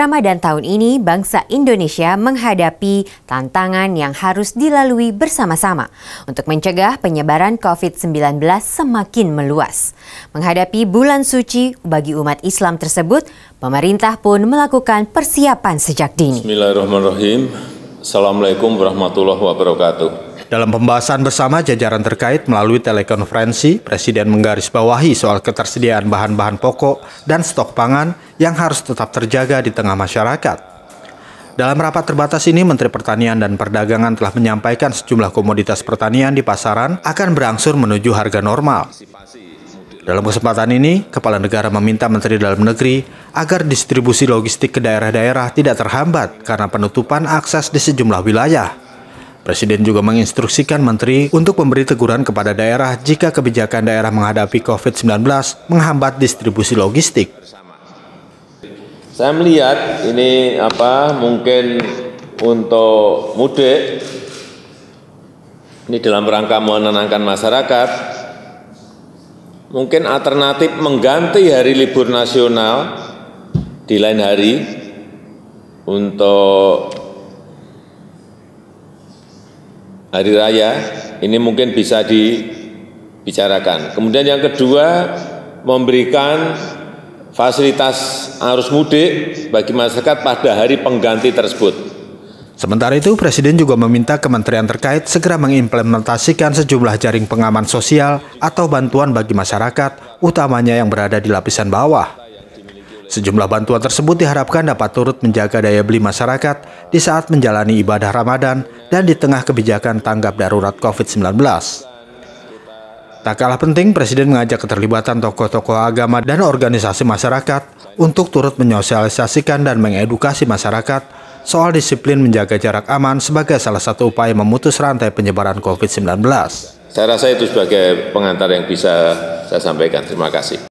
Ramadan tahun ini bangsa Indonesia menghadapi tantangan yang harus dilalui bersama-sama untuk mencegah penyebaran COVID-19 semakin meluas. Menghadapi bulan suci bagi umat Islam tersebut, pemerintah pun melakukan persiapan sejak dini. Bismillahirrahmanirrahim. Assalamualaikum warahmatullahi wabarakatuh. Dalam pembahasan bersama jajaran terkait melalui telekonferensi, Presiden menggarisbawahi soal ketersediaan bahan-bahan pokok dan stok pangan yang harus tetap terjaga di tengah masyarakat. Dalam rapat terbatas ini, Menteri Pertanian dan Perdagangan telah menyampaikan sejumlah komoditas pertanian di pasaran akan berangsur menuju harga normal. Dalam kesempatan ini, Kepala Negara meminta Menteri Dalam Negeri agar distribusi logistik ke daerah-daerah tidak terhambat karena penutupan akses di sejumlah wilayah. Presiden juga menginstruksikan menteri untuk memberi teguran kepada daerah jika kebijakan daerah menghadapi COVID-19 menghambat distribusi logistik. Saya melihat ini apa mungkin untuk mudik ini dalam rangka menenangkan masyarakat mungkin alternatif mengganti hari libur nasional di lain hari untuk hari raya ini mungkin bisa dibicarakan. Kemudian yang kedua memberikan fasilitas arus mudik bagi masyarakat pada hari pengganti tersebut. Sementara itu, Presiden juga meminta kementerian terkait segera mengimplementasikan sejumlah jaring pengaman sosial atau bantuan bagi masyarakat, utamanya yang berada di lapisan bawah. Sejumlah bantuan tersebut diharapkan dapat turut menjaga daya beli masyarakat di saat menjalani ibadah Ramadan dan di tengah kebijakan tanggap darurat COVID-19. Tak kalah penting, Presiden mengajak keterlibatan tokoh-tokoh agama dan organisasi masyarakat untuk turut menyosialisasikan dan mengedukasi masyarakat soal disiplin menjaga jarak aman sebagai salah satu upaya memutus rantai penyebaran COVID-19. Saya rasa itu sebagai pengantar yang bisa saya sampaikan. Terima kasih.